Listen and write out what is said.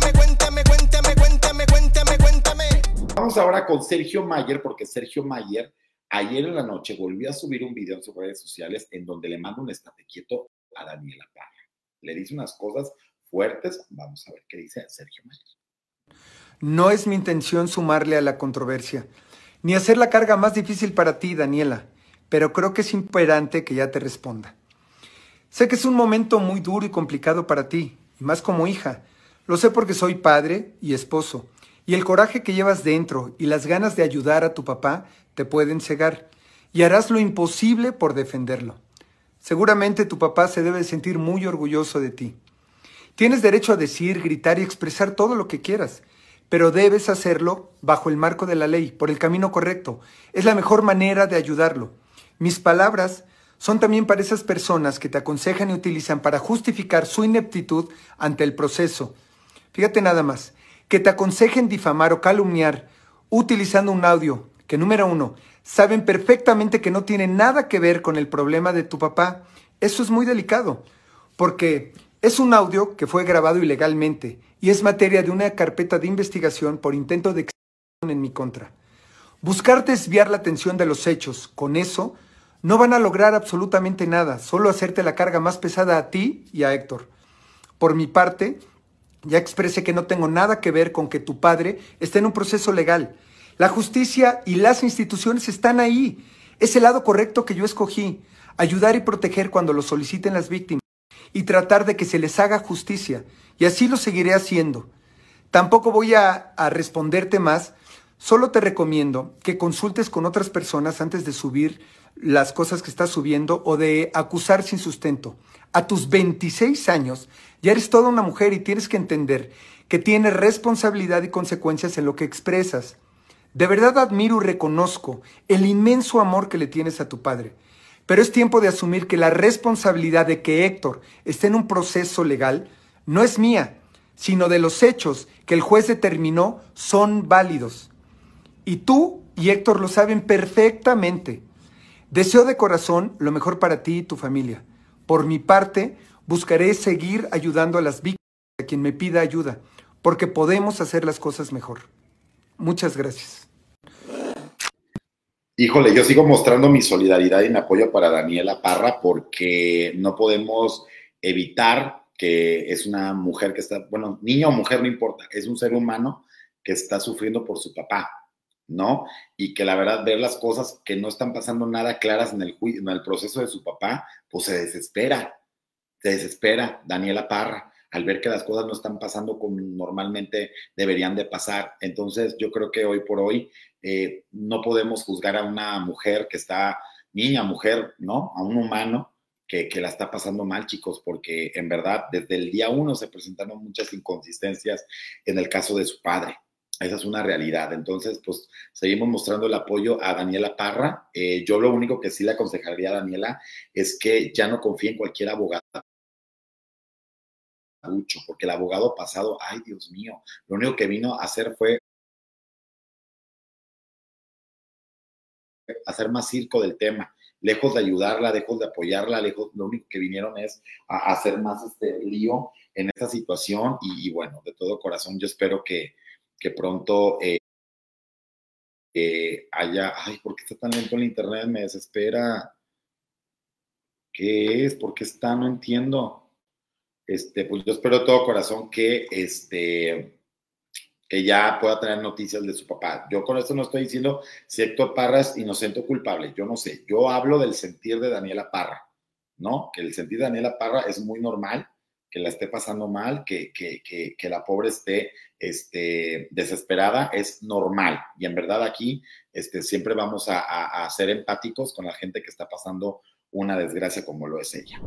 Cuéntame, cuéntame, cuéntame, cuéntame, cuéntame Vamos ahora con Sergio Mayer, porque Sergio Mayer ayer en la noche volvió a subir un video en sus redes sociales en donde le manda un estate quieto a Daniela Parra. Le dice unas cosas fuertes. Vamos a ver qué dice Sergio Mayer. No es mi intención sumarle a la controversia, ni hacer la carga más difícil para ti, Daniela, pero creo que es imperante que ya te responda. Sé que es un momento muy duro y complicado para ti, y más como hija, lo sé porque soy padre y esposo, y el coraje que llevas dentro y las ganas de ayudar a tu papá te pueden cegar, y harás lo imposible por defenderlo. Seguramente tu papá se debe sentir muy orgulloso de ti. Tienes derecho a decir, gritar y expresar todo lo que quieras, pero debes hacerlo bajo el marco de la ley, por el camino correcto. Es la mejor manera de ayudarlo. Mis palabras son también para esas personas que te aconsejan y utilizan para justificar su ineptitud ante el proceso, Fíjate nada más, que te aconsejen difamar o calumniar utilizando un audio que número uno, saben perfectamente que no tiene nada que ver con el problema de tu papá. Eso es muy delicado, porque es un audio que fue grabado ilegalmente y es materia de una carpeta de investigación por intento de extorsión en mi contra. Buscar desviar la atención de los hechos con eso no van a lograr absolutamente nada, solo hacerte la carga más pesada a ti y a Héctor. Por mi parte, ya expresé que no tengo nada que ver con que tu padre esté en un proceso legal. La justicia y las instituciones están ahí. Es el lado correcto que yo escogí. Ayudar y proteger cuando lo soliciten las víctimas y tratar de que se les haga justicia. Y así lo seguiré haciendo. Tampoco voy a, a responderte más Solo te recomiendo que consultes con otras personas antes de subir las cosas que estás subiendo o de acusar sin sustento. A tus 26 años ya eres toda una mujer y tienes que entender que tienes responsabilidad y consecuencias en lo que expresas. De verdad admiro y reconozco el inmenso amor que le tienes a tu padre, pero es tiempo de asumir que la responsabilidad de que Héctor esté en un proceso legal no es mía, sino de los hechos que el juez determinó son válidos. Y tú y Héctor lo saben perfectamente. Deseo de corazón lo mejor para ti y tu familia. Por mi parte, buscaré seguir ayudando a las víctimas, a quien me pida ayuda, porque podemos hacer las cosas mejor. Muchas gracias. Híjole, yo sigo mostrando mi solidaridad y mi apoyo para Daniela Parra porque no podemos evitar que es una mujer que está, bueno, niño o mujer, no importa, es un ser humano que está sufriendo por su papá ¿no? Y que la verdad ver las cosas que no están pasando nada claras en el, en el proceso de su papá, pues se desespera, se desespera Daniela Parra al ver que las cosas no están pasando como normalmente deberían de pasar. Entonces yo creo que hoy por hoy eh, no podemos juzgar a una mujer que está, niña, mujer, ¿no? A un humano que, que, la está pasando mal, chicos, porque en verdad desde el día uno se presentaron muchas inconsistencias en el caso de su padre. Esa es una realidad. Entonces, pues seguimos mostrando el apoyo a Daniela Parra. Eh, yo lo único que sí le aconsejaría a Daniela es que ya no confíe en cualquier abogado porque el abogado pasado, ay Dios mío, lo único que vino a hacer fue hacer más circo del tema, lejos de ayudarla, lejos de apoyarla, lejos, lo único que vinieron es a hacer más este lío en esta situación y bueno, de todo corazón yo espero que, que pronto eh, eh, haya, ay, ¿por qué está tan lento el internet? Me desespera. ¿Qué es? ¿Por qué está? No entiendo. Este, pues yo espero de todo corazón que este, ya pueda tener noticias de su papá. Yo con esto no estoy diciendo si Héctor Parra es inocente o culpable, yo no sé. Yo hablo del sentir de Daniela Parra, ¿no? Que el sentir de Daniela Parra es muy normal que la esté pasando mal, que, que, que, la pobre esté este, desesperada, es normal. Y en verdad aquí este, siempre vamos a ser empáticos con la gente que está pasando una desgracia como lo es ella.